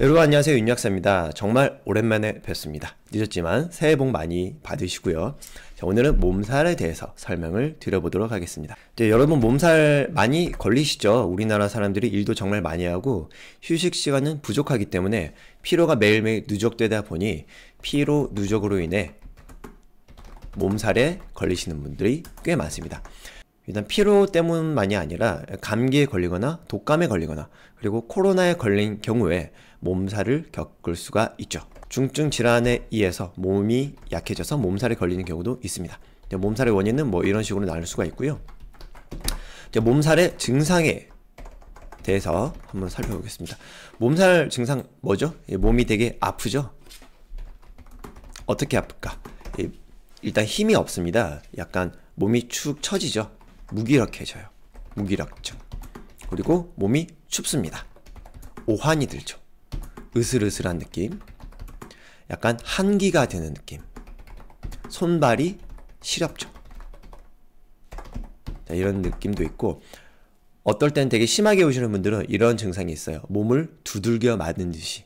여러분 안녕하세요 윤약사입니다. 정말 오랜만에 뵙습니다. 늦었지만 새해 복 많이 받으시고요. 자, 오늘은 몸살에 대해서 설명을 드려보도록 하겠습니다. 이제 여러분 몸살 많이 걸리시죠? 우리나라 사람들이 일도 정말 많이 하고 휴식 시간은 부족하기 때문에 피로가 매일매일 누적되다 보니 피로 누적으로 인해 몸살에 걸리시는 분들이 꽤 많습니다. 일단 피로 때문만이 아니라 감기에 걸리거나 독감에 걸리거나 그리고 코로나에 걸린 경우에 몸살을 겪을 수가 있죠. 중증 질환에 의해서 몸이 약해져서 몸살에 걸리는 경우도 있습니다. 몸살의 원인은 뭐 이런 식으로 나눌 수가 있고요. 몸살의 증상에 대해서 한번 살펴보겠습니다. 몸살 증상 뭐죠? 몸이 되게 아프죠? 어떻게 아플까? 일단 힘이 없습니다. 약간 몸이 축 처지죠? 무기력해져요. 무기력증. 그리고 몸이 춥습니다. 오한이 들죠. 으슬으슬한 느낌 약간 한기가 되는 느낌 손발이 시렵죠 자, 이런 느낌도 있고 어떨 때는 되게 심하게 오시는 분들은 이런 증상이 있어요 몸을 두들겨 맞은 듯이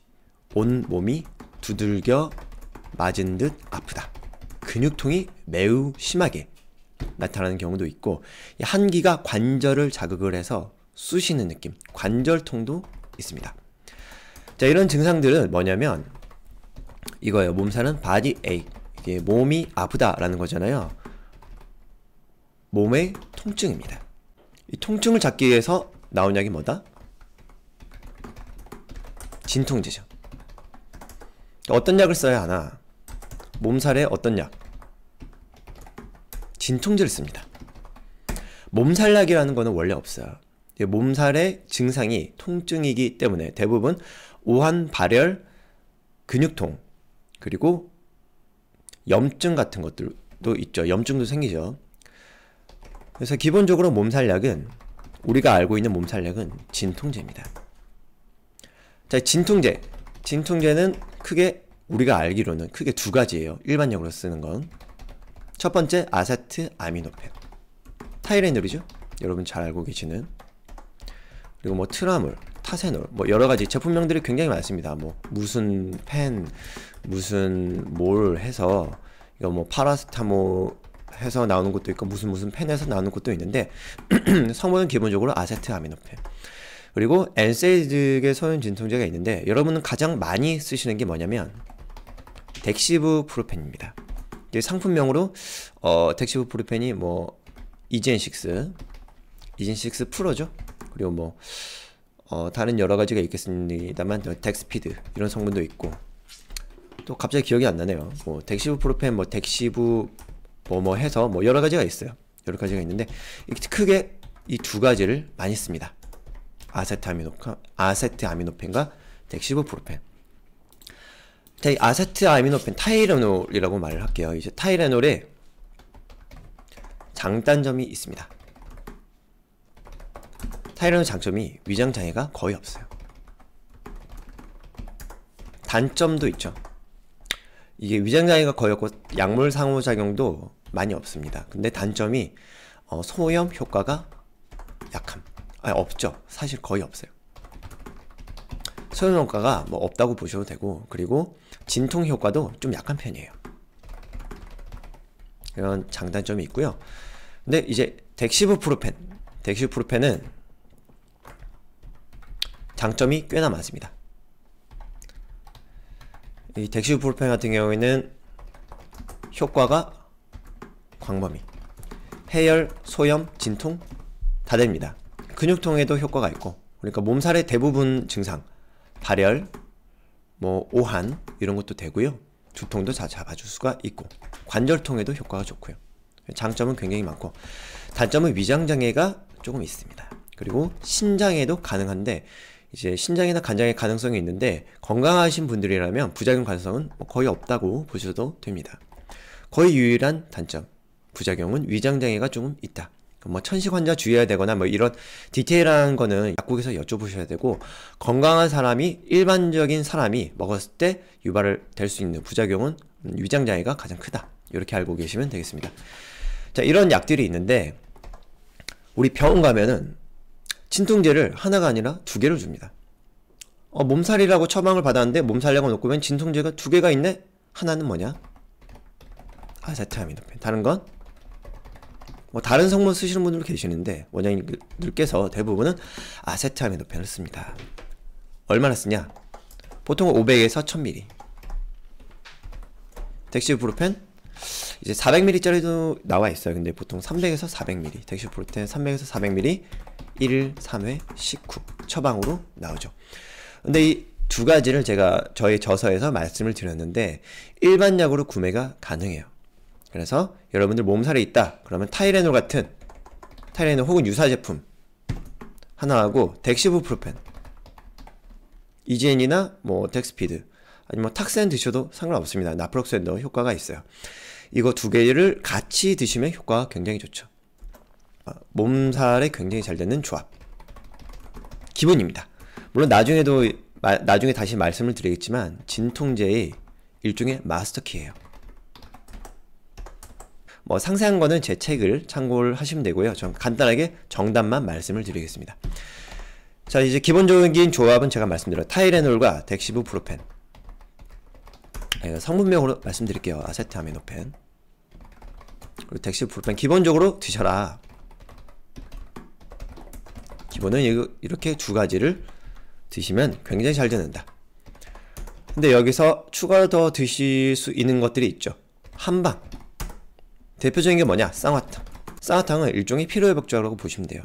온 몸이 두들겨 맞은 듯 아프다 근육통이 매우 심하게 나타나는 경우도 있고 한기가 관절을 자극을 해서 쑤시는 느낌 관절통도 있습니다 자, 이런 증상들은 뭐냐면 이거예요. 몸살은 body ache. 이게 몸이 아프다라는 거잖아요. 몸의 통증입니다. 이 통증을 잡기 위해서 나온 약이 뭐다? 진통제죠. 그러니까 어떤 약을 써야 하나? 몸살에 어떤 약? 진통제를 씁니다. 몸살약이라는 거는 원래 없어요. 몸살의 증상이 통증이기 때문에 대부분 오한 발열, 근육통, 그리고 염증 같은 것들도 있죠. 염증도 생기죠. 그래서 기본적으로 몸살약은 우리가 알고 있는 몸살약은 진통제입니다. 자, 진통제. 진통제는 크게 우리가 알기로는 크게 두 가지예요. 일반적으로 쓰는 건. 첫 번째 아세트 아미노펜. 타이레놀이죠. 여러분 잘 알고 계시는. 그리고 뭐 트라물, 파세놀 뭐 여러 가지 제품명들이 굉장히 많습니다. 뭐 무슨 펜, 무슨 뭘 해서 이거 뭐 파라스타모 해서 나오는 것도 있고 무슨 무슨 펜에서 나오는 것도 있는데 성분은 기본적으로 아세트 아미노펜. 그리고 엔세이드의 소염 진통제가 있는데 여러분은 가장 많이 쓰시는 게 뭐냐면 덱시브 프로펜입니다. 상품명으로 어, 덱시브 프로펜이 뭐 이젠6 이젠6 프로죠. 그리고 뭐 어, 다른 여러 가지가 있겠습니다만 뭐, 덱스피드 이런 성분도 있고 또 갑자기 기억이 안 나네요. 뭐 덱시브 프로펜, 뭐 덱시브 뭐뭐 뭐 해서 뭐 여러 가지가 있어요. 여러 가지가 있는데 크게 이 두 가지를 많이 씁니다. 아세트 아미노 아세트 아미노펜과 덱시브 프로펜. 아세트 아미노펜 타이레놀이라고 말을 할게요. 이제 타이레놀에 장단점이 있습니다. 타이레놀 장점이 위장 장애가 거의 없어요. 단점도 있죠. 이게 위장 장애가 거의 없고 약물 상호 작용도 많이 없습니다. 근데 단점이 어, 소염 효과가 약함. 아니 없죠. 사실 거의 없어요. 소염 효과가 뭐 없다고 보셔도 되고 그리고 진통 효과도 좀 약한 편이에요. 이런 장단점이 있고요. 근데 이제 덱시브프로펜, 덱시브프로펜은 장점이 꽤나 많습니다. 이 덱시브 프펜 같은 경우에는 효과가 광범위 해열, 소염, 진통 다 됩니다. 근육통에도 효과가 있고 그러니까 몸살의 대부분 증상 발열, 뭐 오한 이런 것도 되고요. 두통도 다 잡아줄 수가 있고 관절통에도 효과가 좋고요. 장점은 굉장히 많고 단점은 위장장애가 조금 있습니다. 그리고 신장에도 가능한데 이제 신장이나 간장의 가능성이 있는데 건강하신 분들이라면 부작용 가능성은 뭐 거의 없다고 보셔도 됩니다. 거의 유일한 단점 부작용은 위장 장애가 조금 있다. 뭐 천식 환자 주의해야 되거나 뭐 이런 디테일한 거는 약국에서 여쭤보셔야 되고 건강한 사람이 일반적인 사람이 먹었을 때 유발을 될수 있는 부작용은 위장 장애가 가장 크다. 이렇게 알고 계시면 되겠습니다. 자, 이런 약들이 있는데 우리 병원 가면은 진통제를 하나가 아니라 두 개를 줍니다. 어, 몸살이라고 처방을 받았는데 몸살약을 놓고 웬 진통제가 두 개가 있네? 하나는 뭐냐? 아세트아미노펜. 다른 건? 뭐 다른 성분 쓰시는 분들 계시는데 원장님들께서 대부분은 아세트아미노펜을 씁니다. 얼마나 쓰냐? 보통 500에서 1000ml. 덱시브루펜 이제 400ml짜리도 나와 있어요. 근데 보통 300에서 400ml, 덱시브루펜 300에서 400ml 1일, 3회, 19 처방으로 나오죠. 근데 이 두 가지를 제가 저희 저서에서 말씀을 드렸는데 일반 약으로 구매가 가능해요. 그래서 여러분들 몸살이 있다. 그러면 타이레놀 같은 타이레놀 혹은 유사 제품 하나하고 덱시부프로펜 이지엔이나 뭐 덱스피드 아니면 뭐 탁센 드셔도 상관없습니다. 나프록센도 효과가 있어요. 이거 두 개를 같이 드시면 효과가 굉장히 좋죠. 아, 몸살에 굉장히 잘 되는 조합 기본입니다 물론 나중에도 마, 나중에 다시 말씀을 드리겠지만 진통제의 일종의 마스터키예요 뭐 상세한 거는 제 책을 참고를 하시면 되고요 전 간단하게 정답만 말씀을 드리겠습니다 자 이제 기본적인 조합은 제가 말씀드려요 타이레놀과 덱시브 프로펜 네, 성분명으로 말씀드릴게요 아세트아미노펜 그리고 덱시브 프로펜 기본적으로 드셔라 기본은 이렇게 두 가지를 드시면 굉장히 잘 드는다. 근데 여기서 추가로 더 드실 수 있는 것들이 있죠. 한방. 대표적인 게 뭐냐? 쌍화탕. 쌍화탕은 일종의 피로회복제라고 보시면 돼요.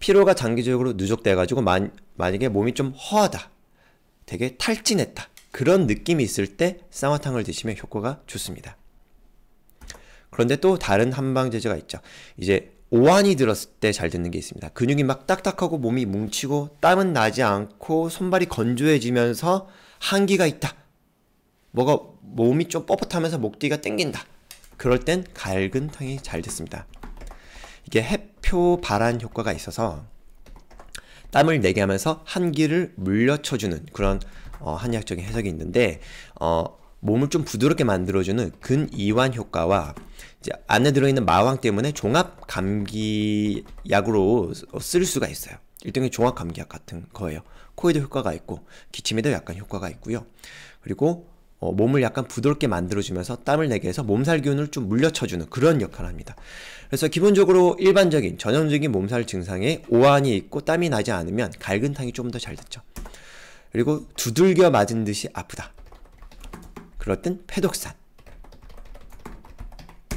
피로가 장기적으로 누적돼가지고 만, 만약에 몸이 좀 허하다. 되게 탈진했다. 그런 느낌이 있을 때 쌍화탕을 드시면 효과가 좋습니다. 그런데 또 다른 한방제제가 있죠. 이제 오한이 들었을 때 잘 듣는 게 있습니다. 근육이 막 딱딱하고 몸이 뭉치고 땀은 나지 않고 손발이 건조해지면서 한기가 있다. 뭐가 몸이 좀 뻣뻣하면서 목뒤가 땡긴다. 그럴 땐 갈근 탕이 잘 듣습니다. 이게 해표 발한 효과가 있어서 땀을 내게 하면서 한기를 물려쳐주는 그런 어, 한의학적인 해석이 있는데 어, 몸을 좀 부드럽게 만들어주는 근이완 효과와 이제 안에 들어있는 마왕 때문에 종합 감기약으로 쓸 수가 있어요. 일등의 종합 감기약 같은 거예요. 코에도 효과가 있고 기침에도 약간 효과가 있고요. 그리고 어, 몸을 약간 부드럽게 만들어주면서 땀을 내게 해서 몸살 기운을 좀 물려쳐주는 그런 역할을 합니다. 그래서 기본적으로 일반적인 전형적인 몸살 증상에 오한이 있고 땀이 나지 않으면 갈근탕이 좀 더 잘 듣죠. 그리고 두들겨 맞은 듯이 아프다. 그렇든 폐독산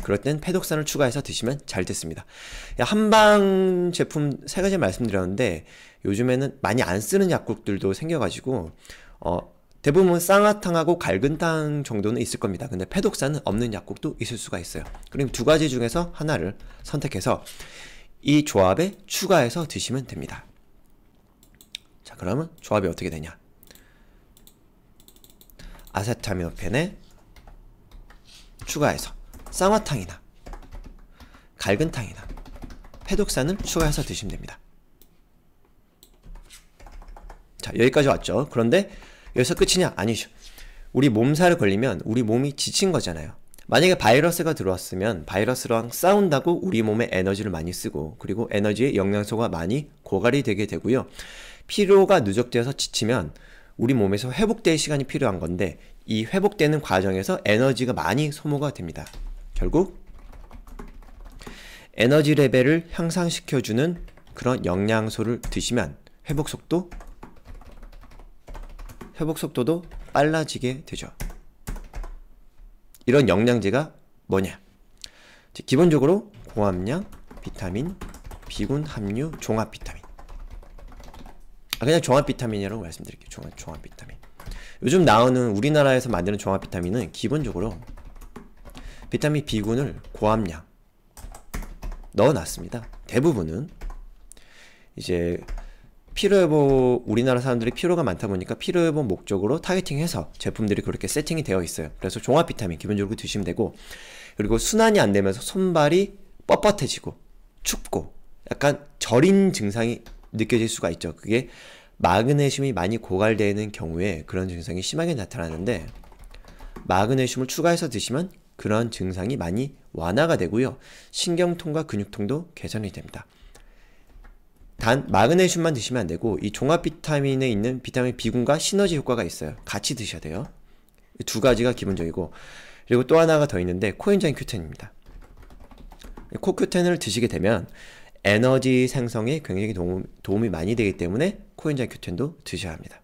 그럴 땐 패독산을 추가해서 드시면 잘 됐습니다. 한방 제품 세 가지 말씀드렸는데 요즘에는 많이 안 쓰는 약국들도 생겨가지고 어, 대부분 쌍화탕하고 갈근탕 정도는 있을 겁니다. 근데 패독산은 없는 약국도 있을 수가 있어요. 그럼 두 가지 중에서 하나를 선택해서 이 조합에 추가해서 드시면 됩니다. 자 그러면 조합이 어떻게 되냐 아세타미노펜에 추가해서 쌍화탕이나 갈근탕이나 해독산을 추가해서 드시면 됩니다. 자 여기까지 왔죠. 그런데 여기서 끝이냐? 아니죠. 우리 몸살을 걸리면 우리 몸이 지친 거잖아요. 만약에 바이러스가 들어왔으면 바이러스랑 싸운다고 우리 몸에 에너지를 많이 쓰고 그리고 에너지의 영양소가 많이 고갈이 되게 되고요. 피로가 누적되어서 지치면 우리 몸에서 회복될 시간이 필요한 건데 이 회복되는 과정에서 에너지가 많이 소모가 됩니다. 결국 에너지 레벨을 향상시켜주는 그런 영양소를 드시면 회복 속도 회복 속도도 빨라지게 되죠. 이런 영양제가 뭐냐? 기본적으로 고함량 비타민, 비군 함유, 종합 비타민. 아, 그냥 종합 비타민이라고 말씀드릴게요. 종합, 종합 비타민. 요즘 나오는 우리나라에서 만드는 종합 비타민은 기본적으로 비타민 B군을 고함량 넣어놨습니다. 대부분은 이제 피로회복 우리나라 사람들이 피로가 많다 보니까 피로회복 목적으로 타겟팅해서 제품들이 그렇게 세팅이 되어 있어요. 그래서 종합 비타민 기본적으로 드시면 되고 그리고 순환이 안 되면서 손발이 뻣뻣해지고 춥고 약간 절인 증상이 느껴질 수가 있죠. 그게 마그네슘이 많이 고갈되는 경우에 그런 증상이 심하게 나타나는데 마그네슘을 추가해서 드시면 그런 증상이 많이 완화가 되고요. 신경통과 근육통도 개선이 됩니다. 단 마그네슘만 드시면 안 되고 이 종합 비타민에 있는 비타민 B군과 시너지 효과가 있어요. 같이 드셔야 돼요. 두 가지가 기본적이고 그리고 또 하나가 더 있는데 코엔자인 큐텐입니다. 코큐텐을 드시게 되면 에너지 생성에 굉장히 도움, 도움이 많이 되기 때문에 코엔자인 큐텐도 드셔야 합니다.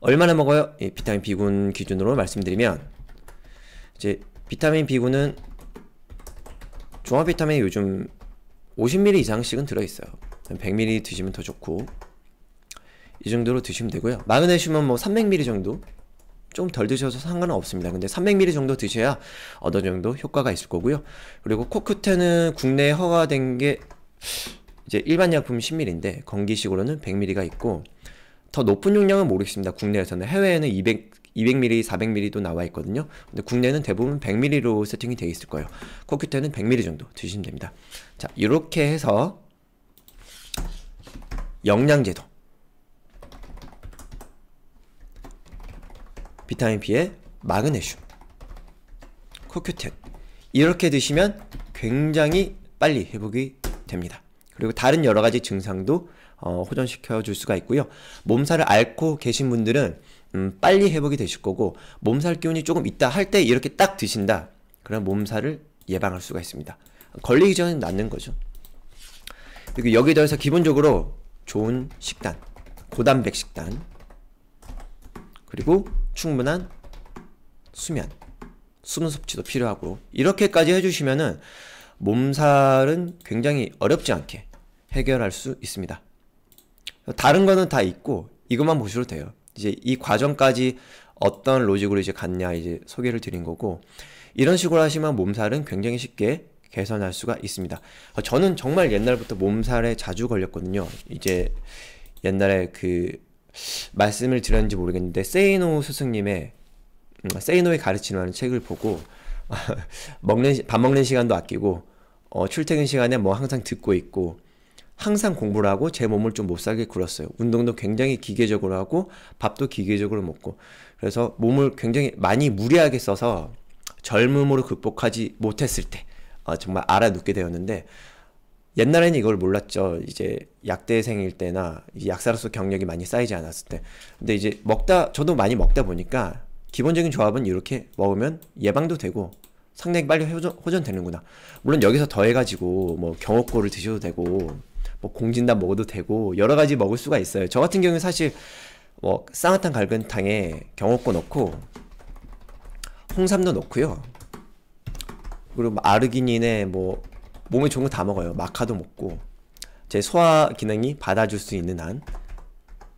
얼마나 먹어요? 비타민 B군 기준으로 말씀드리면 이제 비타민 B군은 종합 비타민이 요즘 50ml 이상씩은 들어있어요. 100ml 드시면 더 좋고 이 정도로 드시면 되고요. 마그네슘은 뭐 300ml 정도 좀 덜 드셔서 상관은 없습니다. 근데 300ml 정도 드셔야 어느 정도 효과가 있을 거고요. 그리고 코크텐은 국내에 허가된 게 이제 일반 약품 10ml인데 건기식으로는 100ml가 있고 더 높은 용량은 모르겠습니다. 국내에서는 해외에는 200 200ml, 400ml도 나와 있거든요. 근데 국내는 대부분 100ml로 세팅이 되어 있을 거예요. 코큐테는 100ml 정도 드시면 됩니다. 자, 이렇게 해서 영양제도 비타민 B에 마그네슘, 코큐텐 이렇게 드시면 굉장히 빨리 회복이 됩니다. 그리고 다른 여러 가지 증상도 어, 호전시켜 줄 수가 있고요. 몸살을 앓고 계신 분들은 음, 빨리 회복이 되실 거고 몸살 기운이 조금 있다 할 때 이렇게 딱 드신다. 그럼 몸살을 예방할 수가 있습니다. 걸리기 전에 낫는 거죠. 그리고 여기에 더해서 기본적으로 좋은 식단, 고단백 식단, 그리고 충분한 수면, 수분 섭취도 필요하고 이렇게까지 해주시면은 몸살은 굉장히 어렵지 않게 해결할 수 있습니다. 다른 거는 다 있고 이것만 보셔도 돼요. 이제 이 과정까지 어떤 로직으로 이제 갔냐 이제 소개를 드린 거고 이런 식으로 하시면 몸살은 굉장히 쉽게 개선할 수가 있습니다. 저는 정말 옛날부터 몸살에 자주 걸렸거든요. 이제 옛날에 그 말씀을 드렸는지 모르겠는데 세이노 스승님의 음, 세이노의 가르치는 책을 보고 먹는 밥 먹는 시간도 아끼고 어, 출퇴근 시간에 뭐 항상 듣고 있고 항상 공부를 하고 제 몸을 좀 못살게 굴었어요. 운동도 굉장히 기계적으로 하고 밥도 기계적으로 먹고 그래서 몸을 굉장히 많이 무리하게 써서 젊음으로 극복하지 못했을 때 어, 정말 알아눕게 되었는데 옛날에는 이걸 몰랐죠. 이제 약대생일 때나 약사로서 경력이 많이 쌓이지 않았을 때. 근데 이제 먹다 저도 많이 먹다 보니까 기본적인 조합은 이렇게 먹으면 예방도 되고 상당히 빨리 호전, 호전되는구나. 물론 여기서 더해가지고 뭐 경옥고를 드셔도 되고 뭐 공진단 먹어도 되고 여러 가지 먹을 수가 있어요. 저 같은 경우는 사실 뭐 쌍화탕 갈근탕에 경옥고 넣고 홍삼도 넣고요. 그리고 뭐 아르기닌에 뭐 몸에 좋은 거 다 먹어요. 마카도 먹고 제 소화 기능이 받아줄 수 있는 한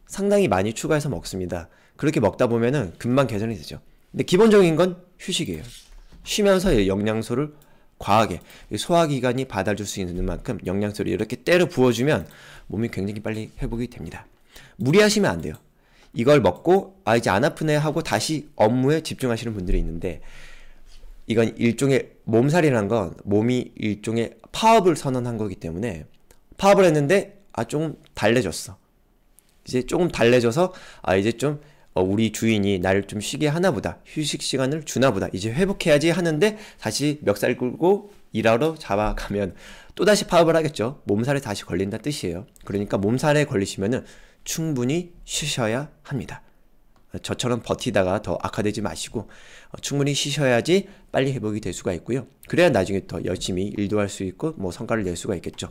상당히 많이 추가해서 먹습니다. 그렇게 먹다 보면은 금방 개선이 되죠. 근데 기본적인 건 휴식이에요. 쉬면서 영양소를 과하게 소화기관이 받아줄 수 있는 만큼 영양소를 이렇게 때려 부어주면 몸이 굉장히 빨리 회복이 됩니다. 무리하시면 안 돼요. 이걸 먹고 아 이제 안 아프네 하고 다시 업무에 집중하시는 분들이 있는데 이건 일종의 몸살이란 건 몸이 일종의 파업을 선언한 거기 때문에 파업을 했는데 아 조금 달래졌어. 이제 조금 달래져서 아 이제 좀 어, 우리 주인이 나를 좀 쉬게 하나 보다. 휴식 시간을 주나 보다. 이제 회복해야지 하는데 다시 멱살 끌고 일하러 잡아가면 또다시 파업을 하겠죠. 몸살에 다시 걸린다 뜻이에요. 그러니까 몸살에 걸리시면은 충분히 쉬셔야 합니다. 어, 저처럼 버티다가 더 악화되지 마시고 어, 충분히 쉬셔야지 빨리 회복이 될 수가 있고요. 그래야 나중에 더 열심히 일도 할 수 있고 뭐 성과를 낼 수가 있겠죠.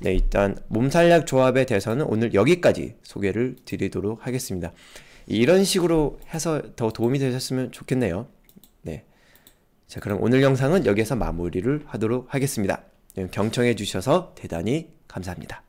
네, 일단 몸살약 조합에 대해서는 오늘 여기까지 소개를 드리도록 하겠습니다. 이런 식으로 해서 더 도움이 되셨으면 좋겠네요. 네. 자, 그럼 오늘 영상은 여기에서 마무리를 하도록 하겠습니다. 네, 경청해 주셔서 대단히 감사합니다.